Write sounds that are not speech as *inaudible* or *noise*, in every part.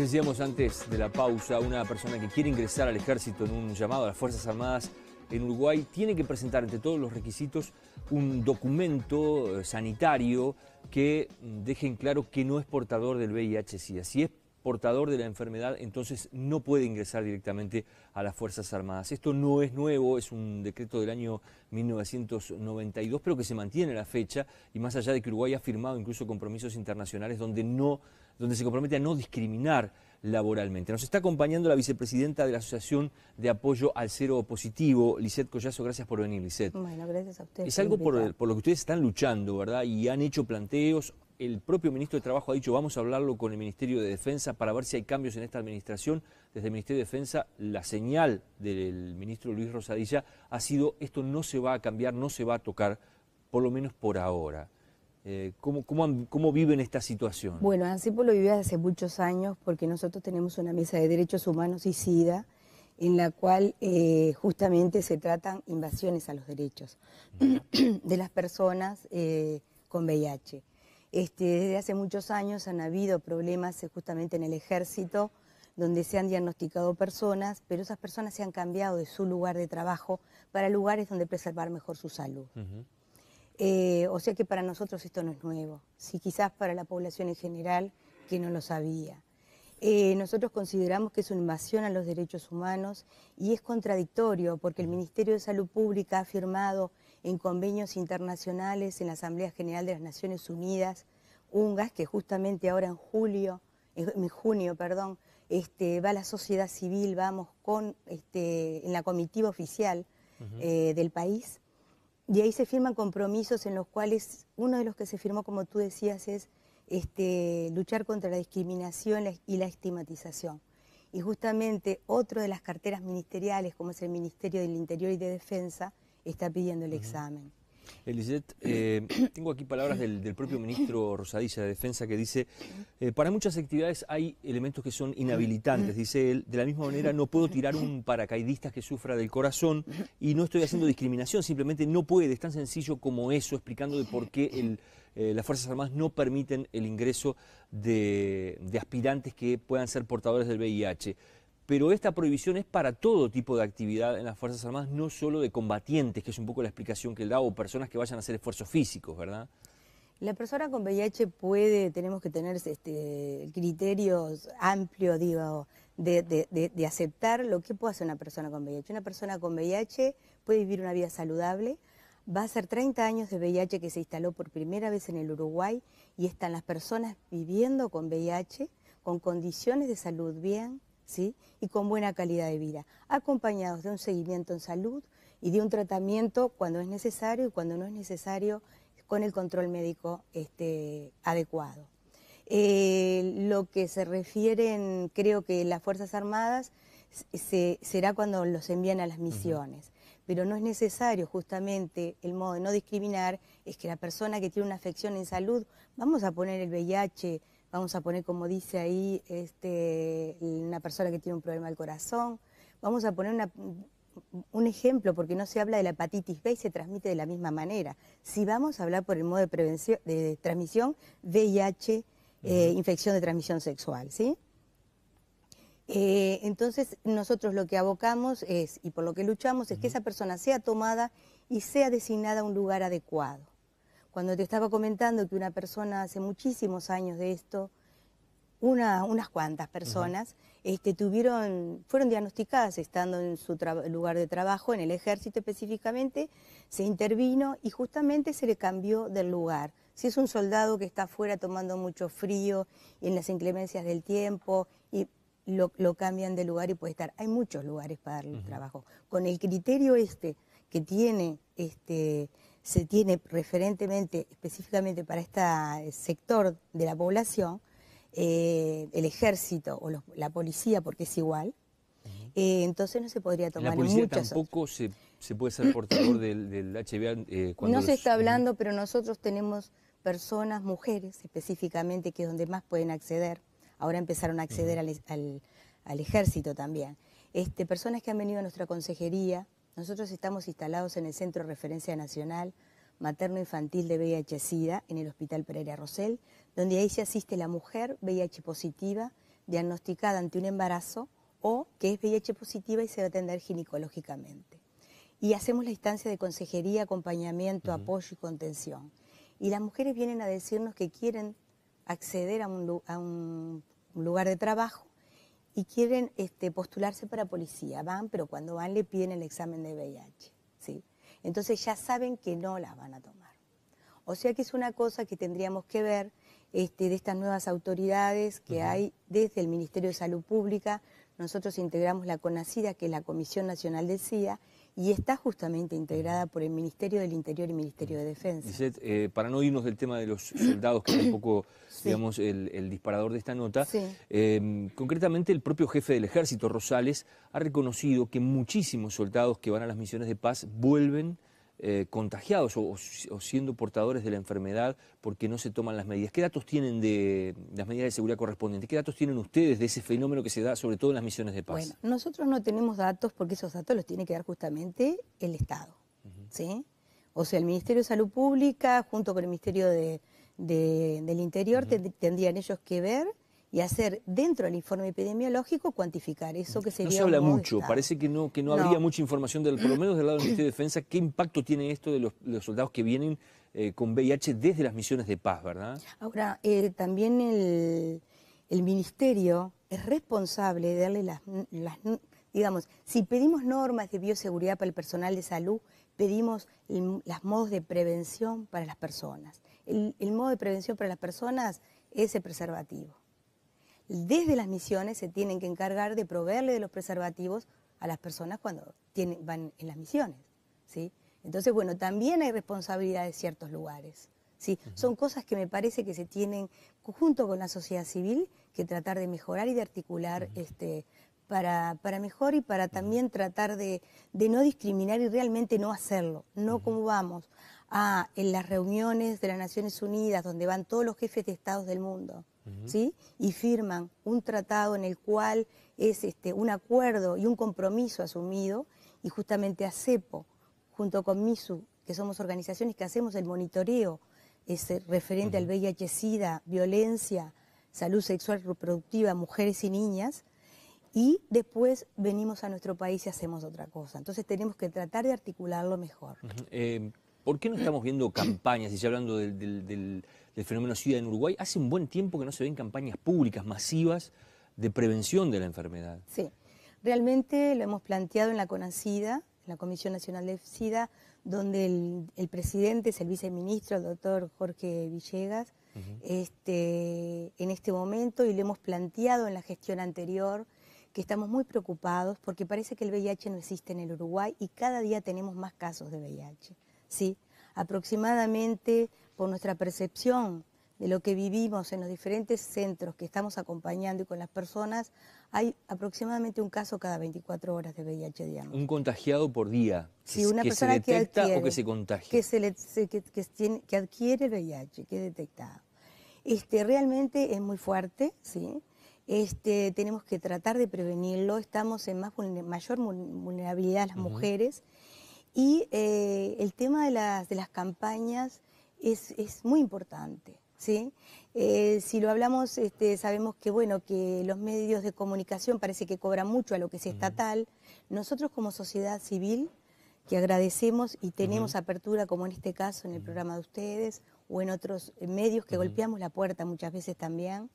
decíamos antes de la pausa, una persona que quiere ingresar al ejército en un llamado a las Fuerzas Armadas en Uruguay tiene que presentar, entre todos los requisitos, un documento eh, sanitario que mm, deje en claro que no es portador del vih así es portador de la enfermedad, entonces no puede ingresar directamente a las Fuerzas Armadas. Esto no es nuevo, es un decreto del año 1992, pero que se mantiene la fecha, y más allá de que Uruguay ha firmado incluso compromisos internacionales donde, no, donde se compromete a no discriminar laboralmente. Nos está acompañando la vicepresidenta de la Asociación de Apoyo al Cero Positivo, Lisette Collazo. Gracias por venir, Lisette. Bueno, gracias a ustedes. Es algo por, lo que ustedes están luchando, ¿verdad? Y han hecho planteos, el propio ministro de Trabajo ha dicho, vamos a hablarlo con el Ministerio de Defensa para ver si hay cambios en esta administración. Desde el Ministerio de Defensa, la señal del ministro Luis Rosadilla ha sido, esto no se va a cambiar, no se va a tocar, por lo menos por ahora. Eh, ¿cómo, viven esta situación? Bueno, así lo vive hace muchos años porque nosotros tenemos una mesa de derechos humanos y SIDA en la cual eh, justamente se tratan invasiones a los derechos *clears throat* de las personas eh, con VIH. Este, desde hace muchos años han habido problemas eh, justamente en el ejército donde se han diagnosticado personas, pero esas personas se han cambiado de su lugar de trabajo para lugares donde preservar mejor su salud. Eh, o sea que para nosotros esto no es nuevo, si quizás para la población en general que no lo sabía. Eh, nosotros consideramos que es una invasión a los derechos humanos y es contradictorio porque el Ministerio de Salud Pública ha afirmado en convenios internacionales, en la Asamblea General de las Naciones Unidas, UNGAS, que justamente ahora en julio, en junio, perdón, este, va la sociedad civil, vamos con este, en la comitiva oficial eh, del país, y ahí se firman compromisos en los cuales uno de los que se firmó, como tú decías, es este, luchar contra la discriminación y la estigmatización. Y justamente otro de las carteras ministeriales, como es el Ministerio del Interior y de Defensa, está pidiendo el examen. Elisette, eh, *coughs* tengo aquí palabras del, propio ministro Rosadilla de Defensa que dice, eh, para muchas actividades hay elementos que son inhabilitantes, dice él, de la misma manera no puedo tirar un paracaidista que sufra del corazón y no estoy haciendo discriminación, simplemente no puede, es tan sencillo como eso, explicando de por qué el, eh, las Fuerzas Armadas no permiten el ingreso de, de aspirantes que puedan ser portadores del VIH pero esta prohibición es para todo tipo de actividad en las Fuerzas Armadas, no solo de combatientes, que es un poco la explicación que él da, o personas que vayan a hacer esfuerzos físicos, ¿verdad? La persona con VIH puede, tenemos que tener este, criterios amplios, digo, de, de, aceptar lo que puede hacer una persona con VIH. Una persona con VIH puede vivir una vida saludable, va a ser 30 años de VIH que se instaló por primera vez en el Uruguay y están las personas viviendo con VIH, con condiciones de salud bien, y con buena calidad de vida, acompañados de un seguimiento en salud y de un tratamiento cuando es necesario y cuando no es necesario con el control médico este, adecuado. Eh, lo que se refieren, creo que las Fuerzas Armadas, será cuando los envían a las misiones. Pero no es necesario justamente el modo de no discriminar, es que la persona que tiene una afección en salud, vamos a poner el VIH, vamos a poner, como dice ahí, este, una persona que tiene un problema del corazón, vamos a poner un ejemplo, porque no se habla de la hepatitis B y se transmite de la misma manera. Si vamos a hablar por el modo de, prevención, de, transmisión, VIH, eh, infección de transmisión sexual, ¿sí? Eh, entonces, nosotros lo que abocamos es, y por lo que luchamos, es que esa persona sea tomada y sea designada a un lugar adecuado. Cuando te estaba comentando que una persona hace muchísimos años de esto, unas cuantas personas este, tuvieron, fueron diagnosticadas estando en su lugar de trabajo, en el ejército específicamente, se intervino y justamente se le cambió del lugar. Si es un soldado que está afuera tomando mucho frío, en las inclemencias del tiempo, y lo, cambian de lugar y puede estar. Hay muchos lugares para darle trabajo. Con el criterio este que tiene este, se tiene referentemente, específicamente para este sector de la población, eh, el ejército o la policía, porque es igual, eh, entonces no se podría tomar la policía tampoco se, puede ser portador *clears throat* del, HBA eh, cuando No se está hablando, pero nosotros tenemos personas, mujeres específicamente, que es donde más pueden acceder. Ahora empezaron a acceder al, al, al ejército también. Este, personas que han venido a nuestra consejería nosotros estamos instalados en el Centro de Referencia Nacional Materno Infantil de VIH-Sida, en el Hospital Pereira Rosell, donde ahí se asiste la mujer VIH positiva diagnosticada ante un embarazo o que es VIH positiva y se va a atender ginecológicamente. Y hacemos la instancia de consejería, acompañamiento, apoyo y contención. Y las mujeres vienen a decirnos que quieren acceder a un lugar de trabajo y quieren este, postularse para policía. Van, pero cuando van le piden el examen de VIH. ¿sí? Entonces ya saben que no las van a tomar. O sea que es una cosa que tendríamos que ver este, de estas nuevas autoridades que hay desde el Ministerio de Salud Pública. Nosotros integramos la CONACIDA, que es la Comisión Nacional de SIDA, y está justamente integrada por el Ministerio del Interior y el Ministerio de Defensa. Eh, para no irnos del tema de los soldados, que es un poco *coughs* digamos, el, disparador de esta nota, em, concretamente el propio jefe del ejército, Rosales, ha reconocido que muchísimos soldados que van a las misiones de paz vuelven eh, contagiados o, siendo portadores de la enfermedad porque no se toman las medidas. ¿Qué datos tienen de las medidas de seguridad correspondientes? ¿Qué datos tienen ustedes de ese fenómeno que se da sobre todo en las misiones de paz? Bueno, nosotros no tenemos datos porque esos datos los tiene que dar justamente el Estado, ¿sí? O sea, el Ministerio de Salud Pública junto con el Ministerio de, del Interior tendrían ellos que ver y hacer dentro del informe epidemiológico cuantificar eso que sería. No se habla mucho, parece que no, que habría mucha información, del, por lo *clears throat* menos del lado del Ministerio de Defensa, qué impacto tiene esto de los, soldados que vienen eh, con VIH desde las misiones de paz, ¿verdad? Ahora, eh, también el, Ministerio es responsable de darle las, digamos, si pedimos normas de bioseguridad para el personal de salud, pedimos los modos de prevención para las personas. el modo de prevención para las personas es el preservativo desde las misiones se tienen que encargar de proveerle de los preservativos a las personas cuando van en las misiones. ¿sí? Entonces, bueno, también hay responsabilidad de ciertos lugares. ¿sí? Son cosas que me parece que se tienen, junto con la sociedad civil, que tratar de mejorar y de articular este, para, para, mejor y para también tratar de, no discriminar y realmente no hacerlo, no como vamos a en las reuniones de las Naciones Unidas, donde van todos los jefes de estados del mundo. ¿sí? y firman un tratado en el cual es este, un acuerdo y un compromiso asumido, y justamente a CEPO, junto con MISU, que somos organizaciones que hacemos el monitoreo ese, referente al VIH-Sida, violencia, salud sexual reproductiva, mujeres y niñas, y después venimos a nuestro país y hacemos otra cosa. Entonces tenemos que tratar de articularlo mejor. Eh, ¿Por qué no estamos viendo campañas, y ya hablando del el fenómeno SIDA en Uruguay, hace un buen tiempo que no se ven campañas públicas masivas de prevención de la enfermedad. Sí, realmente lo hemos planteado en la CONACIDA, en la Comisión Nacional de SIDA, donde el, presidente es el viceministro, el doctor Jorge Villegas, este, en este momento, y lo hemos planteado en la gestión anterior, que estamos muy preocupados porque parece que el VIH no existe en el Uruguay y cada día tenemos más casos de VIH. ¿sí? Aproximadamente por nuestra percepción de lo que vivimos en los diferentes centros que estamos acompañando y con las personas, hay aproximadamente un caso cada 24 horas de VIH diario. Un contagiado por día. Sí, una que persona se detecta o que se contagia. Que, se le, que, adquiere VIH, que es detectado. Este, realmente es muy fuerte, ¿sí? Este, tenemos que tratar de prevenirlo, estamos en más mayor vulnerabilidad las mujeres. Y eh, el tema de las, de las campañas es, es muy importante. ¿sí? Eh, si lo hablamos, este, sabemos que bueno, que los medios de comunicación parece que cobran mucho a lo que es estatal. Nosotros como sociedad civil, que agradecemos y tenemos apertura, como en este caso en el programa de ustedes, o en otros eh, medios que golpeamos la puerta muchas veces también,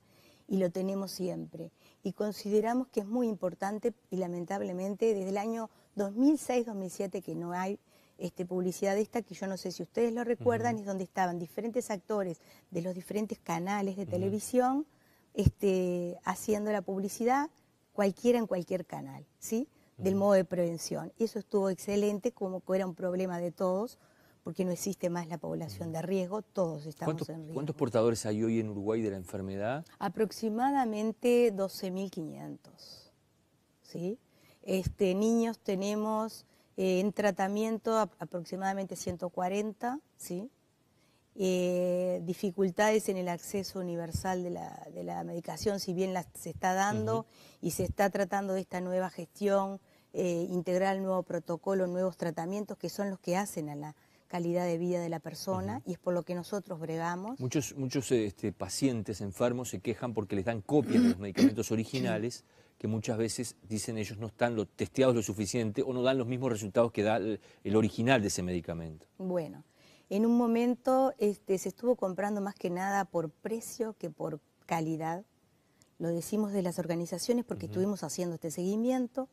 y lo tenemos siempre. Y consideramos que es muy importante, y lamentablemente desde el año 2006-2007 que no hay este, publicidad esta que yo no sé si ustedes lo recuerdan, es donde estaban diferentes actores de los diferentes canales de televisión este, haciendo la publicidad, cualquiera en cualquier canal, ¿sí? Del modo de prevención. Y eso estuvo excelente, como que era un problema de todos, porque no existe más la población de riesgo, todos estamos en riesgo. ¿Cuántos portadores hay hoy en Uruguay de la enfermedad? Aproximadamente 12.500, ¿sí? Este, niños tenemos eh, en tratamiento aproximadamente 140, ¿sí? Eh, dificultades en el acceso universal de la, de la medicación, si bien se está dando y se está tratando de esta nueva gestión, eh, integrar el nuevo protocolo, nuevos tratamientos que son los que hacen a la calidad de vida de la persona y es por lo que nosotros bregamos. Muchos, muchos este, pacientes enfermos se quejan porque les dan copias de los *clears throat* medicamentos originales que muchas veces, dicen ellos, no están testeados lo suficiente o no dan los mismos resultados que da el, original de ese medicamento. Bueno, en un momento este, se estuvo comprando más que nada por precio que por calidad. Lo decimos de las organizaciones porque estuvimos haciendo este seguimiento.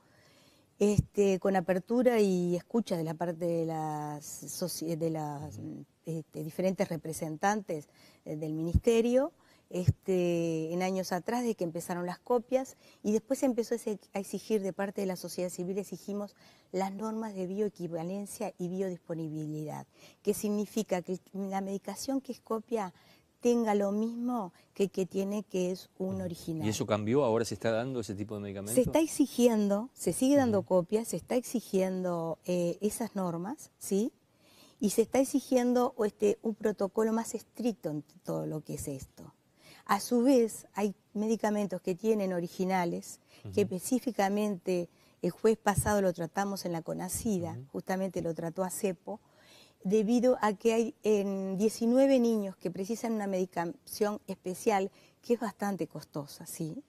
Este, con apertura y escucha de la parte de las, de las este, diferentes representantes eh, del ministerio este, en años atrás, de que empezaron las copias, y después se empezó a exigir de parte de la sociedad civil, exigimos las normas de bioequivalencia y biodisponibilidad, que significa que la medicación que es copia tenga lo mismo que que tiene que es un original. ¿Y eso cambió? ¿Ahora se está dando ese tipo de medicamentos? Se está exigiendo, se sigue dando copias, se está exigiendo eh, esas normas, ¿sí? Y se está exigiendo este, un protocolo más estricto en todo lo que es esto. A su vez, hay medicamentos que tienen originales, que específicamente el juez pasado lo tratamos en la conacida, justamente lo trató a cepo, debido a que hay en 19 niños que precisan una medicación especial que es bastante costosa, ¿sí?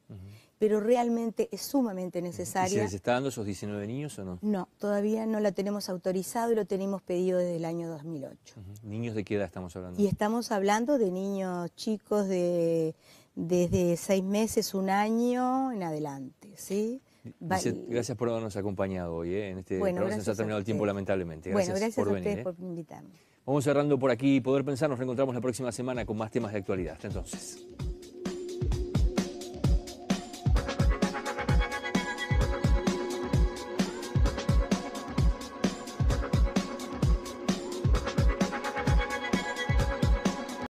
pero realmente es sumamente necesario. ¿Y ¿Se les está dando esos 19 niños o no? No, todavía no la tenemos autorizado y lo tenemos pedido desde el año 2008. ¿Niños de qué edad estamos hablando? Y estamos hablando de niños chicos de desde seis meses, un año en adelante, ¿sí? gracias por habernos acompañado hoy. ¿eh? En este bueno, programa se nos ha terminado el tiempo, lamentablemente. Gracias, bueno, gracias a ustedes ¿eh? por invitarme. Vamos cerrando por aquí. y Poder pensar, nos reencontramos la próxima semana con más temas de actualidad. entonces.